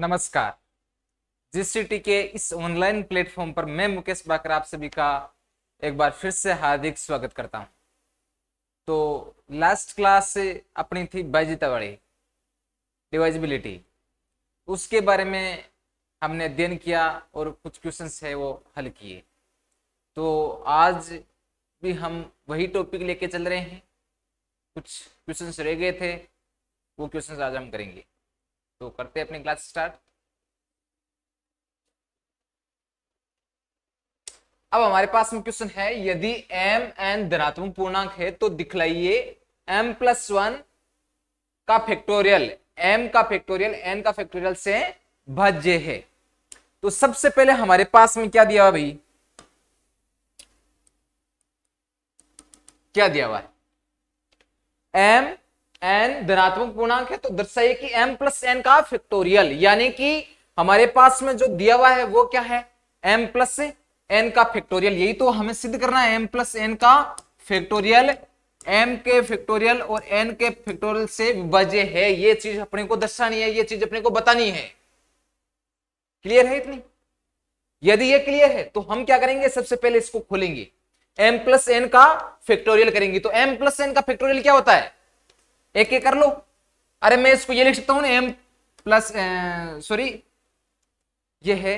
नमस्कार जीसीटी के इस ऑनलाइन प्लेटफॉर्म पर मैं मुकेश बाकर आप सभी का एक बार फिर से हार्दिक स्वागत करता हूं तो लास्ट क्लास अपनी थी बाजितावाड़ी डिवाइजिबिलिटी उसके बारे में हमने अध्ययन किया और कुछ क्वेश्चंस है वो हल किए तो आज भी हम वही टॉपिक लेके चल रहे हैं कुछ क्वेश्चंस रह गए थे वो क्वेश्चंस आज हम करेंगे तो करते हैं अपनी क्लास स्टार्ट अब हमारे पास में क्वेश्चन है यदि m n धनात्मक पूर्णांक है तो दिखलाइए m प्लस वन का फैक्टोरियल m का फैक्टोरियल n का फैक्टोरियल से भज्य है तो सबसे पहले हमारे पास में क्या दिया हुआ भाई क्या दिया हुआ है m एन धनात्मक पूर्णांक है तो दर्शाइए कि एम प्लस एन का फैक्टोरियल यानी कि हमारे पास में जो दिया हुआ है वो क्या है एम प्लस एन का फैक्टोरियल यही तो हमें सिद्ध करना है एम प्लस एन का फैक्टोरियल एम के फैक्टोरियल और एन के फैक्टोरियल से वजह है ये चीज अपने को दर्शानी है ये चीज अपने को बतानी है क्लियर है इतनी यदि ये क्लियर है तो हम क्या करेंगे सबसे पहले इसको खोलेंगे एम प्लस एन का फैक्टोरियल करेंगे तो एम प्लस एन का फैक्टोरियल क्या होता है एक एक कर लो अरे मैं इसको ये लिख सकता हूं एम प्लस सॉरी ये है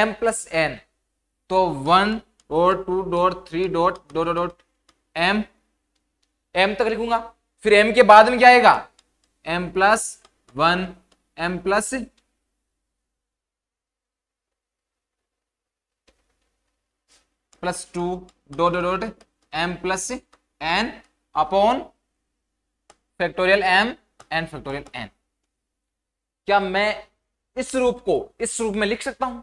एम प्लस एन तो वन और two dot three dot dot dot M M तक लिखूंगा फिर एम के बाद में क्या आएगा M plus one M plus plus two dot dot M plus N upon factorial M N factorial N क्या मैं इस रूप को इस रूप में लिख सकता हूं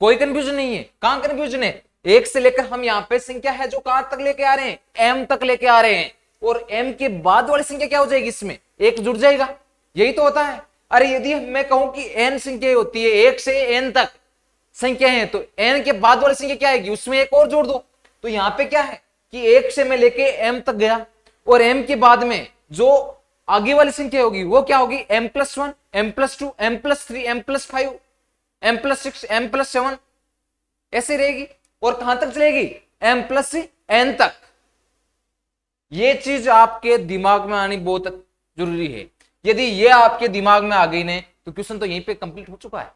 कोई कंफ्यूजन नहीं है कहां कंफ्यूजन है एक से लेकर हम यहां पे संख्या है जो कहां तक लेके आ रहे हैं एम तक लेके आ रहे हैं और एम के बाद वाली संख्या क्या हो जाएगी इसमें एक जुड़ जाएगा यही तो होता है अरे यदि मैं कहूं कि एन संख्या होती है एक से एन तक संख्या है तो एन के बाद वाली संख्या क्या आएगी उसमें एक और जोड़ दो तो यहां पे क्या है कि एक से मैं लेके एम तक गया और एम के बाद में जो आगे वाली संख्या होगी वो क्या होगी M plus one M plus two M plus three M plus five M plus six M plus seven ऐसे रहेगी और कहां तक चलेगी एम प्लस एन तक ये चीज आपके दिमाग में आनी बहुत जरूरी है यदि ये आपके दिमाग में आ गई ने तो क्वेश्चन तो यहीं पे कंप्लीट हो चुका है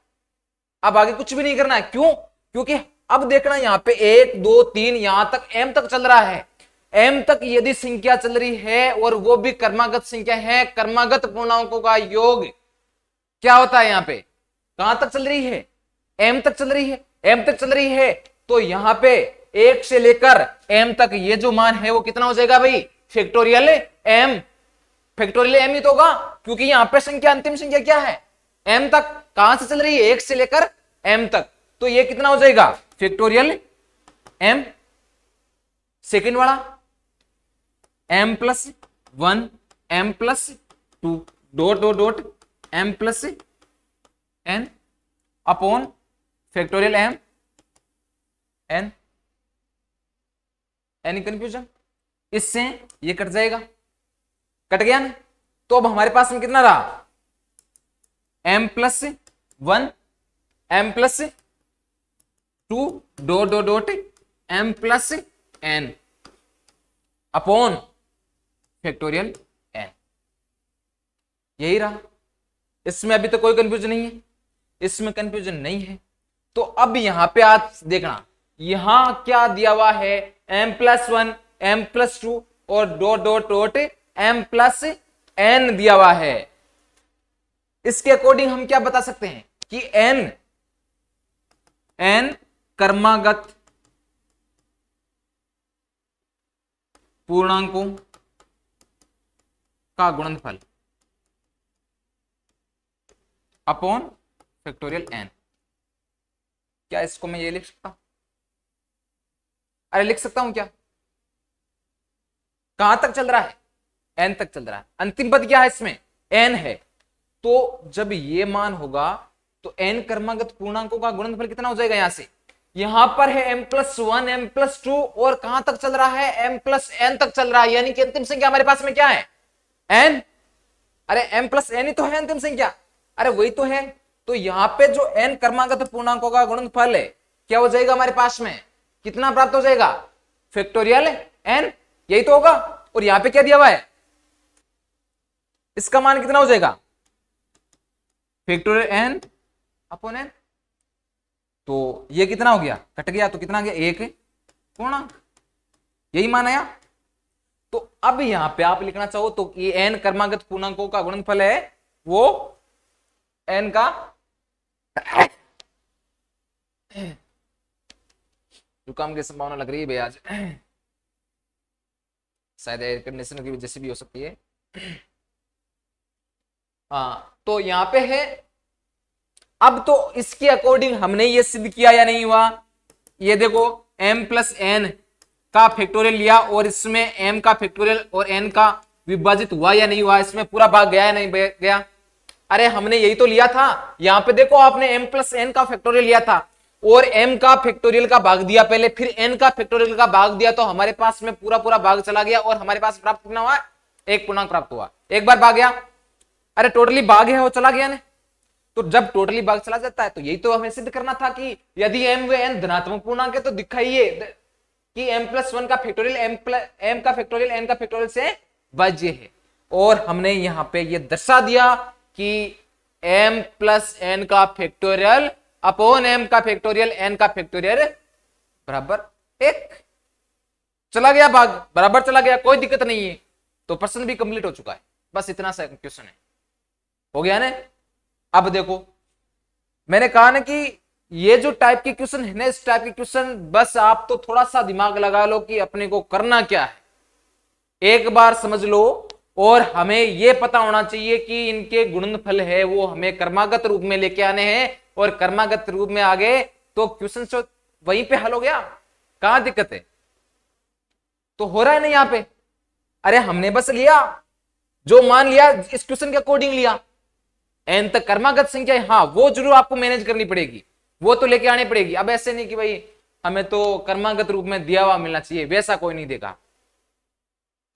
अब आगे कुछ भी नहीं करना है क्यों क्योंकि अब देखना यहां पे एक दो तीन यहां तक एम तक चल रहा है एम तक यदि संख्या चल रही है और वो भी कर्मागत संख्या है कर्मागत पूर्णांकों का योग क्या होता है यहां पे कहां तक चल रही है एम तक चल रही है एम तक चल रही है तो यहां पे एक से लेकर एम तक ये जो मान है वो कितना हो जाएगा भाई फैक्टोरियल एम फैक्टोरियल एम ही तो होगा क्योंकि यहां पे संख्या अंतिम संख्या क्या है एम तक कहां से चल रही है एक से लेकर एम तक तो ये कितना हो जाएगा फैक्टोरियल एम सेकेंड वाला M plus one M plus two dot dot dot M plus N upon factorial M N any confusion इससे ये कट जाएगा कट गया ना तो अब हमारे पास में कितना रहा M plus one M plus two dot dot dot M plus N upon factorial N यही रहा इसमें अभी तो कोई कंफ्यूजन नहीं है इसमें कंफ्यूजन नहीं है तो अब यहां पे आज देखना यहां क्या दिया हुआ है M plus one M plus two और dot dot dot M plus N दिया हुआ है इसके अकॉर्डिंग हम क्या बता सकते हैं कि एन एन कर्मागत पूर्णांकों का गुणनफल अपॉन फैक्टोरियल एन क्या इसको मैं ये लिख सकता हूं अरे लिख सकता हूं क्या कहां तक चल रहा है एन तक चल रहा है अंतिम पद क्या है इसमें एन है तो जब ये मान होगा तो एन कर्मागत पूर्णांकों का गुणनफल कितना हो जाएगा यहां से यहां पर है M plus one M plus two और कहां तक चल रहा है एम प्लस एन तक चल रहा है यानी कि अंतिम संख्या हमारे पास में क्या है एन अरे एम प्लस एन ही तो है अंतिम संख्या अरे वही तो है तो यहाँ पे जो एन क्रमांक तो पूर्णांकों का गुणनफल है क्या हो जाएगा हमारे पास में कितना प्राप्त हो जाएगा फैक्टोरियल एन यही तो होगा और यहाँ पे क्या दिया हुआ है इसका मान कितना हो जाएगा फैक्टोरियल एन अपॉन एन तो ये कितना हो गया कट गया तो कितना गया एक पूर्णांक यही मान आया अब यहां पे आप लिखना चाहो तो ये एन कर्मागत पूर्णांकों का गुणनफल है वो एन का जुकाम की संभावना लग रही है भैया शायद एयर कंडीशन की वजह से भी हो सकती है हाँ तो यहां पे है अब तो इसके अकॉर्डिंग हमने ये सिद्ध किया या नहीं हुआ ये देखो m प्लस एन का फैक्टोरियल लिया और इसमें एम का फैक्टोरियल और एन का विभाजित हुआ या नहीं हुआ इसमें पूरा भाग गया या नहीं गया अरे हमने यही तो लिया था यहाँ पे देखो आपने m प्लस एन का फैक्टोरियल लिया था और m का फैक्टोरियल का भाग दिया पहले फिर n का फैक्टोरियल का भाग दिया तो हमारे पास में पूरा पूरा भाग चला गया और हमारे पास प्राप्त कितना हुआ एक पूर्णांक प्राप्त हुआ एक बार भाग गया अरे टोटली भाग है वो चला गया ने तो जब टोटली भाग चला जाता है तो यही तो हमें सिद्ध करना था कि यदि एम वे एन धनात्मक पूर्णांक है तो दिखाइए कि m प्लस वन का फैक्टोरियल m प्लस एम का फैक्टोरियल n का फैक्टोरियल से वज्य है और हमने यहां पे ये दर्शा दिया कि m प्लस एन का फैक्टोरियल अपॉन m का फैक्टोरियल n का फैक्टोरियल बराबर एक चला गया भाग बराबर चला गया कोई दिक्कत नहीं है तो प्रश्न भी कंप्लीट हो चुका है बस इतना सा क्वेश्चन है हो गया ना अब देखो मैंने कहा ना कि ये जो टाइप के क्वेश्चन है ना इस टाइप के क्वेश्चन बस आप तो थोड़ा सा दिमाग लगा लो कि अपने को करना क्या है एक बार समझ लो और हमें यह पता होना चाहिए कि इनके गुणनफल है वो हमें कर्मागत रूप में लेके आने हैं और कर्मागत रूप में आ गए तो क्वेश्चन तो वहीं पे हल हो गया कहा दिक्कत है तो हो रहा है ना यहां पे अरे हमने बस लिया जो मान लिया इस क्वेश्चन के अकॉर्डिंग लिया एन तक कर्मागत संख्या हाँ वो जरूर आपको मैनेज करनी पड़ेगी वो तो लेके आनी पड़ेगी अब ऐसे नहीं कि भाई हमें तो कर्मागत रूप में दिया हुआ मिलना चाहिए वैसा कोई नहीं देगा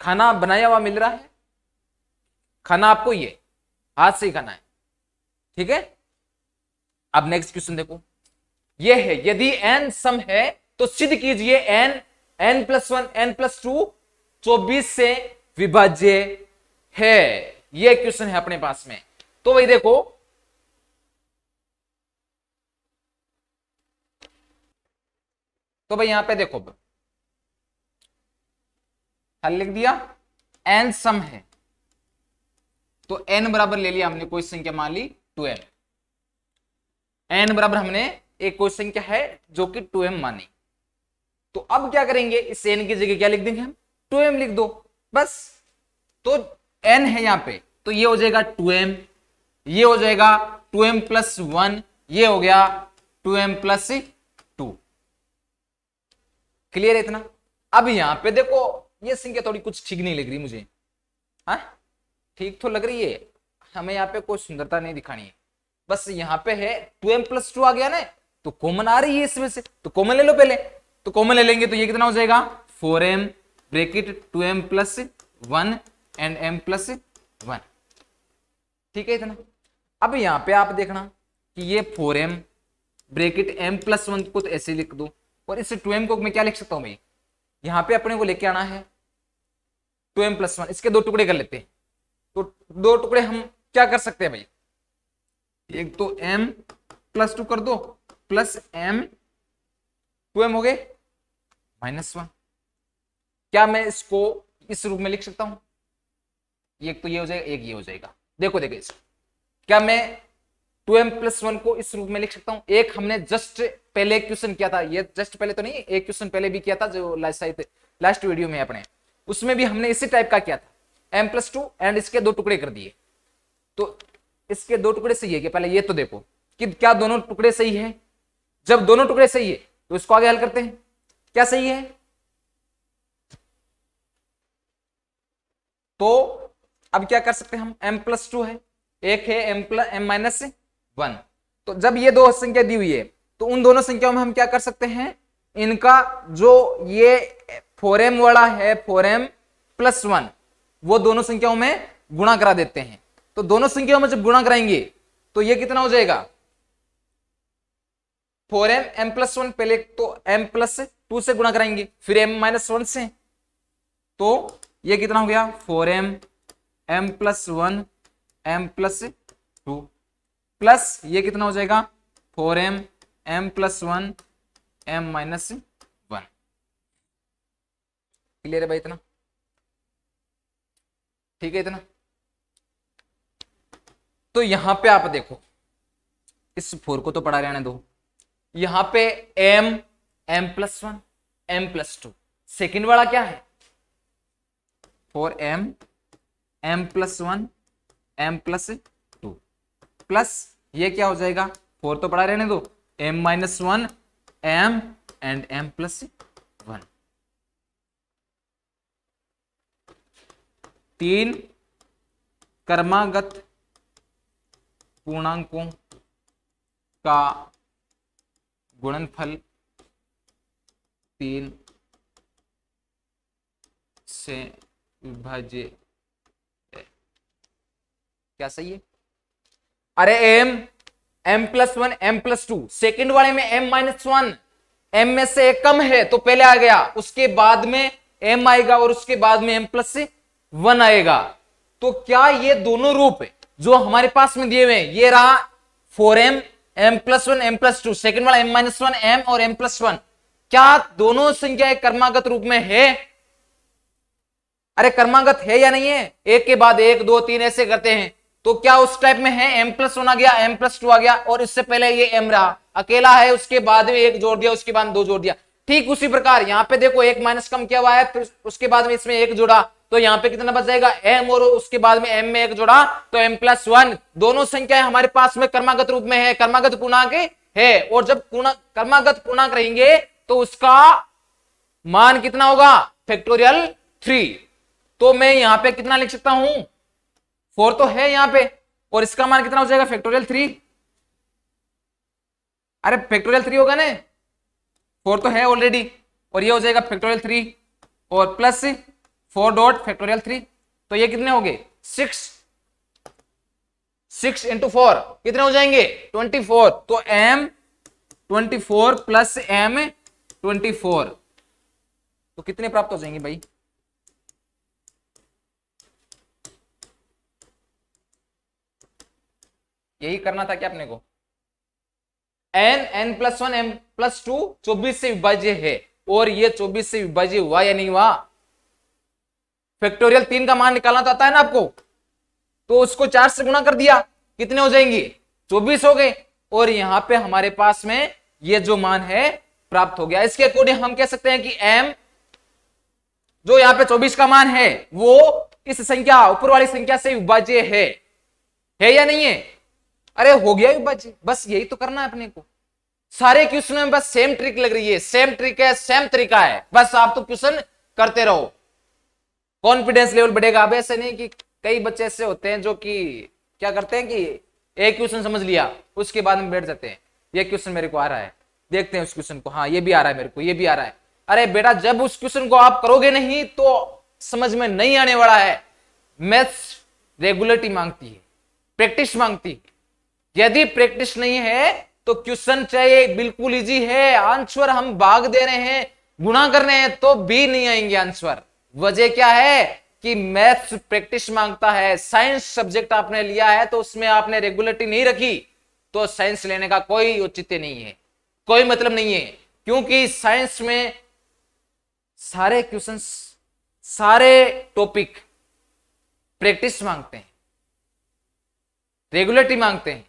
खाना बनाया हुआ मिल रहा है खाना आपको ये हाथ से ही खाना है ठीक है अब नेक्स्ट क्वेश्चन देखो ये है यदि एन सम है तो सिद्ध कीजिए N N plus one N plus two चौबीस से विभाज्य है यह क्वेश्चन है अपने पास में तो भाई देखो तो भाई यहां पे देखो हल लिख दिया एन सम है तो एन बराबर ले लिया हमने कोई संख्या मान ली टू एम एन बराबर हमने एक कोई संख्या है जो कि टू एम मानी तो अब क्या करेंगे इस एन की जगह क्या लिख देंगे हम टू एम लिख दो बस तो एन है यहां पे तो ये हो जाएगा टू एम ये हो जाएगा टू एम प्लस वन ये हो गया two M plus six clear है इतना अब यहां पे देखो ये संख्या थोड़ी कुछ ठीक नहीं लग रही मुझे हाँ ठीक तो लग रही है हमें यहाँ पे कोई सुंदरता नहीं दिखानी है बस यहाँ पे है टू एम प्लस टू आ गया ना तो कॉमन आ रही है इसमें से तो कॉमन ले लो पहले तो कॉमन ले लेंगे तो ये कितना हो जाएगा four M bracket two M plus one and M plus one ठीक है इतना अब यहां पे आप देखना कि ये four M bracket M plus one को तो ऐसे लिख दो और इस टू एम को मैं क्या लिख सकता हूं भाई यहां पे अपने को लेके आना है टू एम प्लस वन इसके दो टुकड़े कर लेते हैं तो दो टुकड़े हम क्या कर सकते हैं भाई एक तो एम प्लस टू कर दो प्लस एम टू एम हो गए माइनस वन क्या मैं इसको इस रूप में लिख सकता हूं एक तो ये हो जाएगा एक ये हो जाएगा देखो देखो इसको क्या मैं टू एम प्लस वन को इस रूप में लिख सकता हूं एक हमने जस्ट पहले क्वेश्चन किया था ये जस्ट पहले तो नहीं एक क्वेश्चन पहले भी किया था जो लास्ट लास्ट वीडियो में अपने उसमें भी हमने इसी टाइप का किया था एम प्लस टू एंड इसके दो टुकड़े कर दिए तो इसके दो टुकड़े सही है कि पहले ये तो देखो कि क्या दोनों टुकड़े सही है जब दोनों टुकड़े सही है तो इसको आगे हल करते हैं क्या सही है तो अब क्या कर सकते हैं हम m प्लस टू है एक है m plus m minus one तो जब ये दो संख्या दी हुई है तो उन दोनों संख्याओं में हम क्या कर सकते हैं इनका जो ये फोरेम वाला है फोरेम प्लस वन वो दोनों संख्याओं में गुणा करा देते हैं तो दोनों संख्याओं में जब गुणा कराएंगे तो ये कितना हो जाएगा four m m plus one पहले तो एम प्लस टू से गुणा कराएंगे फिर एम माइनस वन से तो ये कितना हो गया four m m plus one M plus two plus ये कितना हो जाएगा four m m plus one m minus one clear है भाई इतना ठीक है इतना तो यहां पे आप देखो इस फोर को तो पढ़ा रहने दो यहां पे m m plus one M plus two second वाला क्या है four m m plus one M plus plus ये क्या हो जाएगा फोर तो पढ़ा रहने दो m minus one m and M plus one तीन कर्मागत पूर्णांकों का गुणनफल तीन से विभाज्य क्या सही है अरे m m plus one M plus two second वाले में एम माइनस वन एम में से एक कम है तो पहले आ गया उसके बाद में एम आएगा और उसके बाद में एम प्लस वन आएगा तो क्या ये दोनों रूप है जो हमारे पास में दिए हुए हैं ये रहा four m m plus one M plus two second वाला एम माइनस वन एम और एम प्लस वन क्या दोनों संख्या कर्मागत रूप में है अरे कर्मागत है या नहीं है एक के बाद एक दो तीन ऐसे करते हैं तो क्या उस टाइप में है एम प्लस वन आ गया एम प्लस टू आ गया और इससे पहले ये एम रहा अकेला है उसके बाद में एक जोड़ दिया उसके बाद दो जोड़ दिया ठीक उसी प्रकार यहाँ पे देखो एक माइनस कम किया हुआ है फिर उसके बाद में इसमें एक जोड़ा तो यहाँ पे कितना बच जाएगा एम और उसके बाद में एम में एक जोड़ा तो एम प्लस वन दोनों संख्याएं हमारे पास में कर्मागत रूप में है कर्मागत पूर्णांक है और जब कर्मागत पूर्णांक रहेंगे तो उसका मान कितना होगा फैक्टोरियल थ्री तो मैं यहां पे कितना लिख सकता हूं फोर तो है यहां पे और इसका मान कितना हो जाएगा फैक्टोरियल थ्री अरे फैक्टोरियल थ्री होगा ना फोर तो है ऑलरेडी और ये हो जाएगा फैक्टोरियल थ्री और plus four dot factorial three तो ये कितने हो गए सिक्स सिक्स इंटू फोर कितने हो जाएंगे ट्वेंटी फोर तो m twenty four plus m twenty four तो कितने प्राप्त हो जाएंगे भाई यही करना था क्या अपने को n N plus one M plus two चौबीस से विभाज्य है और ये चौबीस से विभाज्य हुआ या नहीं हुआ फैक्टोरियल तीन का मान निकालना तो आता है ना आपको तो उसको चार से गुणा कर दिया कितने हो जाएंगे चौबीस हो गए और यहां पे हमारे पास में ये जो मान है प्राप्त हो गया इसके अकॉर्डिंग हम कह सकते हैं कि m जो यहां पे 24 का मान है वो इस संख्या ऊपर वाली संख्या से विभाज्य है है या नहीं है अरे हो गया युवा बस यही तो करना है अपने को सारे क्वेश्चनों में बस सेम ट्रिक लग रही है सेम ट्रिक है सेम तरीका है बस आप तो क्वेश्चन करते रहो कॉन्फिडेंस लेवल बढ़ेगा अब ऐसे नहीं कि कई बच्चे ऐसे होते हैं जो कि क्या करते हैं कि एक क्वेश्चन समझ लिया उसके बाद में बैठ जाते हैं ये क्वेश्चन मेरे को आ रहा है देखते हैं उस क्वेश्चन को हाँ ये भी आ रहा है मेरे को ये भी आ रहा है अरे बेटा जब उस क्वेश्चन को आप करोगे नहीं तो समझ में नहीं आने वाला है मैथ्स रेगुलरिटी मांगती है प्रैक्टिस मांगती है यदि प्रैक्टिस नहीं है तो क्वेश्चन चाहिए बिल्कुल इजी है आंसर हम भाग दे रहे हैं गुणा कर रहे हैं तो भी नहीं आएंगे आंसर वजह क्या है कि मैथ्स प्रैक्टिस मांगता है साइंस सब्जेक्ट आपने लिया है तो उसमें आपने रेगुलरिटी नहीं रखी तो साइंस लेने का कोई औचित्य नहीं है कोई मतलब नहीं है क्योंकि साइंस में सारे क्वेश्चन सारे टॉपिक प्रैक्टिस मांगते हैं रेगुलरिटी मांगते हैं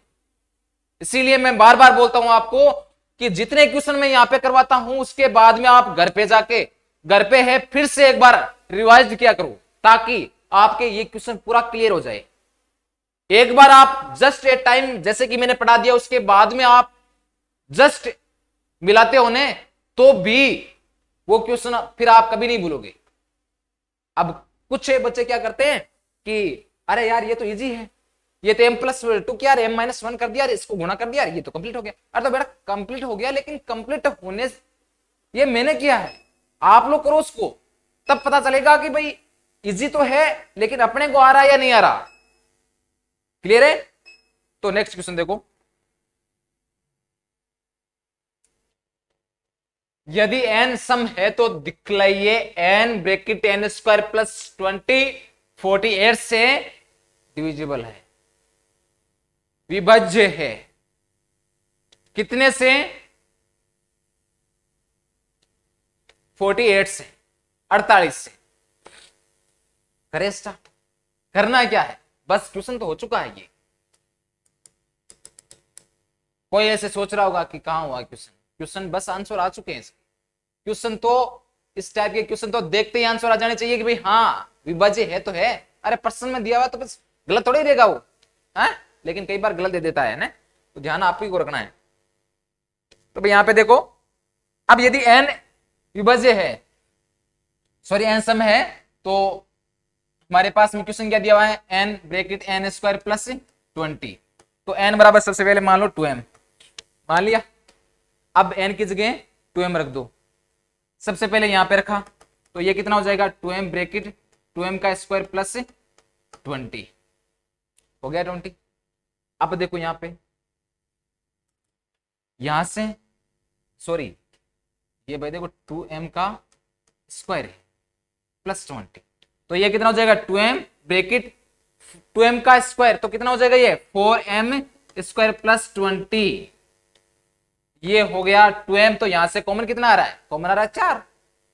इसीलिए मैं बार बार बोलता हूं आपको कि जितने क्वेश्चन मैं यहां पे करवाता हूं उसके बाद में आप घर पे जाके घर पे है फिर से एक बार रिवाइज किया करो ताकि आपके ये क्वेश्चन पूरा क्लियर हो जाए एक बार आप जस्ट ए टाइम जैसे कि मैंने पढ़ा दिया उसके बाद में आप जस्ट मिलाते होने तो भी वो क्वेश्चन फिर आप कभी नहीं भूलोगे अब कुछ बच्चे क्या करते हैं कि अरे यार ये तो इजी है ये तो एम प्लस टू क्या एम माइनस वन कर दिया इसको गुणा कर दिया ये तो कंप्लीट हो गया अरे तो बेटा कंप्लीट हो गया लेकिन कंप्लीट होने ये मैंने किया है आप लोग करो उसको तब पता चलेगा कि भाई इजी तो है लेकिन अपने को आ रहा है या नहीं आ रहा क्लियर है तो नेक्स्ट क्वेश्चन देखो यदि एन सम है तो दिखलाइए n bracket n square plus twenty forty eight से डिविजिबल है विभज्य है कितने से 48 से 48 से करे स्टार्ट करना क्या है बस क्वेश्चन तो हो चुका है ये कोई ऐसे सोच रहा होगा कि कहां हुआ क्वेश्चन क्वेश्चन बस आंसर आ चुके हैं इसके क्वेश्चन तो इस टाइप के क्वेश्चन तो देखते ही आंसर आ जाने चाहिए कि भाई हाँ विभाज्य है तो है अरे प्रश्न में दिया हुआ तो बस गलत थोड़ी रहेगा वो है हाँ? लेकिन कई बार गलत दे देता है ना तो ध्यान आपको ही को रखना है तो भाई यहां पे देखो अब यदि एन विभज्य है सॉरी एन सम है तो हमारे पास मुख्य संख्या दिया हुआ है n bracket n square plus twenty तो एन बराबर सबसे पहले मान लो टू एम मान लिया अब एन की जगह टू एम रख दो सबसे पहले यहां पे रखा तो ये कितना हो जाएगा two m bracket two m का स्क्वायर प्लस ट्वेंटी हो गया ट्वेंटी अब देखो यहां पे यहां से सॉरी ये भाई देखो टू एम का स्क्वायर है प्लस ट्वेंटी तो ये कितना हो जाएगा two m bracket two m का स्क्वायर तो कितना हो जाएगा ये four m square plus twenty ये हो गया टू एम तो यहां से कॉमन कितना आ रहा है कॉमन आ रहा है चार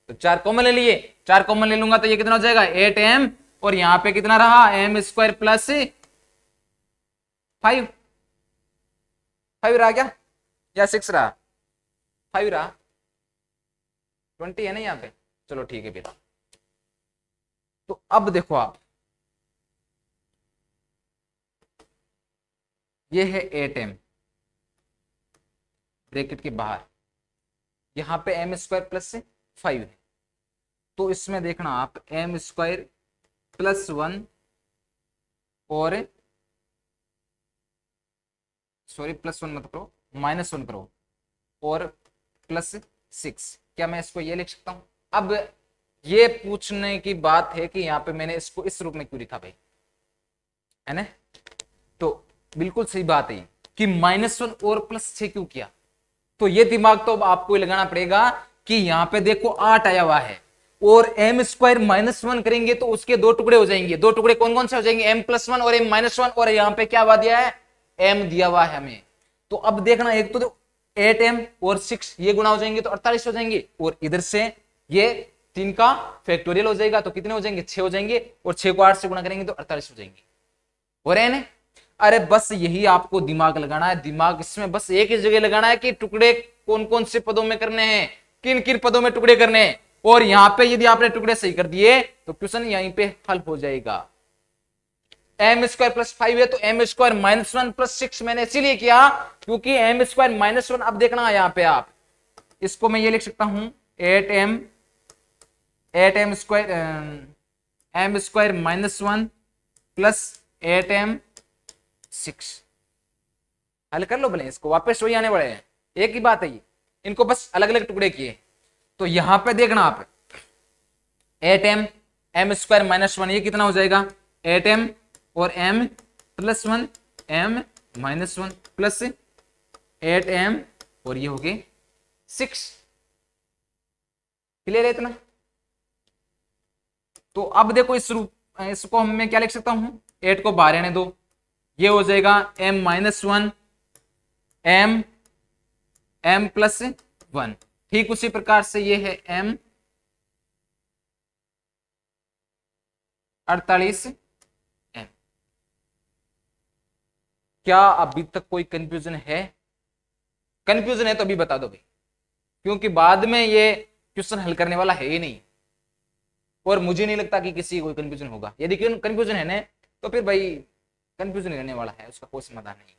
तो चार कॉमन ले लिए चार कॉमन ले लूंगा तो ये कितना हो जाएगा एट एम और यहां पे कितना रहा m square plus five five रहा क्या या सिक्स रहा फाइव रहा ट्वेंटी है ना यहाँ पे चलो ठीक है फिर तो अब देखो आप ये है एट एम ब्रेकेट के बाहर यहां पे एम स्क्वायर प्लस से फाइव है तो इसमें देखना आप एम स्क्वायर प्लस वन और सॉरी प्लस वन मत करो माइनस वन करो और प्लस सिक्स क्या मैं इसको ये लिख सकता हूं अब ये पूछने की बात है कि यहां पे मैंने इसको इस रूप में क्यों लिखा भाई है ना तो बिल्कुल सही बात है कि माइनस वन और प्लस छ क्यों किया तो ये दिमाग तो अब आपको लगाना पड़ेगा कि यहां पे देखो आठ आया हुआ है और एम स्क्वायर माइनस वन करेंगे तो उसके दो टुकड़े हो जाएंगे दो टुकड़े कौन कौन से हो जाएंगे एम प्लस वन और एम माइनस वन और यहां पे क्या हुआ दिया है एम दिया हुआ है हमें तो अब देखना एक तो एट एम और सिक्स ये गुणा हो जाएंगे तो अड़तालीस हो जाएंगे और इधर से ये तीन का फैक्टोरियल हो जाएगा तो कितने हो जाएंगे छह हो जाएंगे और छह को आठ से गुणा करेंगे तो अड़तालीस हो जाएंगे हो रहे हैं अरे बस यही आपको दिमाग लगाना है दिमाग इसमें बस एक ही जगह लगाना है कि टुकड़े कौन कौन से पदों में करने हैं किन किन पदों में टुकड़े करने हैं और यहां पे यदि आपने टुकड़े सही कर दिए तो क्वेश्चन यहीं पे हल हो जाएगा एम स्क्वायर प्लस फाइव है तो m square minus one plus six मैंने इसीलिए किया क्योंकि एम स्क्वायर माइनस वन अब देखना यहां पे आप इसको मैं ये लिख सकता हूं eight m eight m square m square minus one plus eight m six हल कर लो भले इसको वापस वही आने वाले हैं एक ही बात है ये इनको बस अलग अलग टुकड़े किए तो यहां पर देखना आप eight m m square minus one ये कितना हो जाएगा एट एम और m plus one m minus one plus eight m और ये हो गए सिक्स क्लियर है इतना तो अब देखो इस रूप इसको मैं क्या लिख सकता हूं एट को बारह ने दो ये हो जाएगा m minus one m m plus one ठीक उसी प्रकार से ये है एम अड़तालीस क्या अभी तक कोई कंफ्यूजन है कंफ्यूजन है तो अभी बता दो भाई क्योंकि बाद में ये क्वेश्चन हल करने वाला है ही नहीं और मुझे नहीं लगता कि किसी कोई कंफ्यूजन होगा यदि कंफ्यूजन है ना तो फिर भाई कंफ्यूजन रहने वाला है उसका कोई समाधान नहीं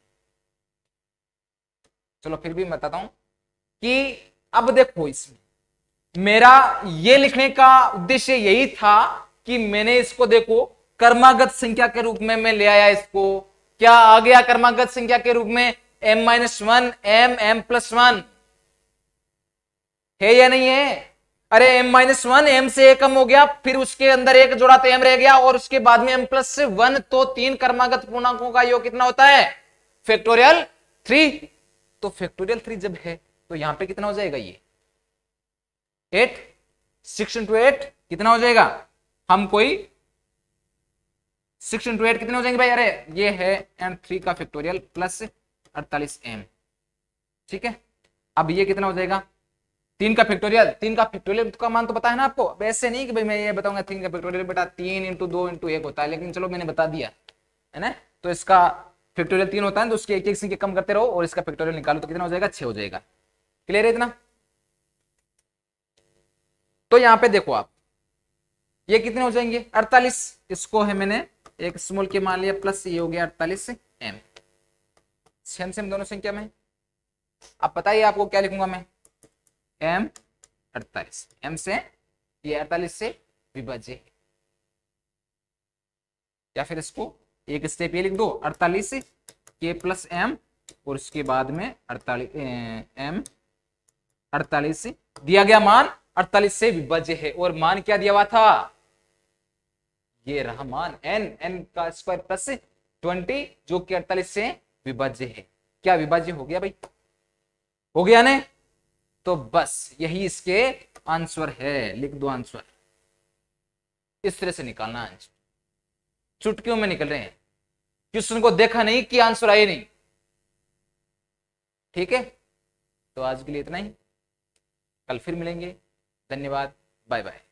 चलो फिर भी मैं बताता हूं कि अब देखो इसमें मेरा ये लिखने का उद्देश्य यही था कि मैंने इसको देखो कर्मागत संख्या के रूप में मैं ले आया इसको क्या आ गया क्रमागत संख्या के रूप में m minus one m m plus one है या नहीं है अरे m माइनस वन एम से एक कम हो गया फिर उसके अंदर एक जोड़ा तो एम रह गया और उसके बाद में m प्लस वन तो तीन कर्मागत पूर्णांकों का योग कितना होता है फैक्टोरियल थ्री तो फैक्टोरियल थ्री जब है तो यहां पे कितना हो जाएगा ये एट सिक्स इंटू एट कितना हो जाएगा हम कोई सिक्स इंटू एट कितने हो जाएंगे भाई अरे ये है एंड थ्री का फैक्टोरियल प्लस अड़तालीस एम ठीक है अब ये कितना हो जाएगा तीन का फैक्टोरियल तीन का फैक्टोरियल का मान तो पता है ना आपको वैसे नहीं कि भाई मैं ये बताऊंगा तीन का फैक्टोरियल बेटा तीन इंटू दो इंटू एक होता है लेकिन चलो मैंने बता दिया है ना तो इसका फैक्टोरियल तीन होता है तो उसके एक एक संख्या कम करते रहो और इसका फैक्टोरियल निकालो तो कितना हो जाएगा छह हो जाएगा क्लियर है इतना तो यहाँ पे देखो आप ये कितने हो जाएंगे अड़तालीस इसको है मैंने एक मोल के मान लिया प्लस ये हो गया अड़तालीस एम सेम सेम दोनों संख्या में अब बताइए आपको क्या लिखूंगा मैं एम अड़तालीस एम से ये अड़तालीस से विभाज्य या फिर इसको एक स्टेप ये लिख दो अड़तालीस के प्लस एम और उसके बाद में अड़तालीस एम अड़तालीस दिया गया मान अड़तालीस से विभाज्य है और मान क्या दिया हुआ था ये रहमान एन एन का स्क्वायर प्लस ट्वेंटी जो कि अड़तालीस से विभाज्य है क्या विभाज्य हो गया भाई हो गया ने तो बस यही इसके आंसर है लिख दो आंसर इस तरह से निकालना आंसर चुटकियों में निकल रहे हैं क्वेश्चन को देखा नहीं कि आंसर आए नहीं ठीक है तो आज के लिए इतना ही कल फिर मिलेंगे धन्यवाद बाय बाय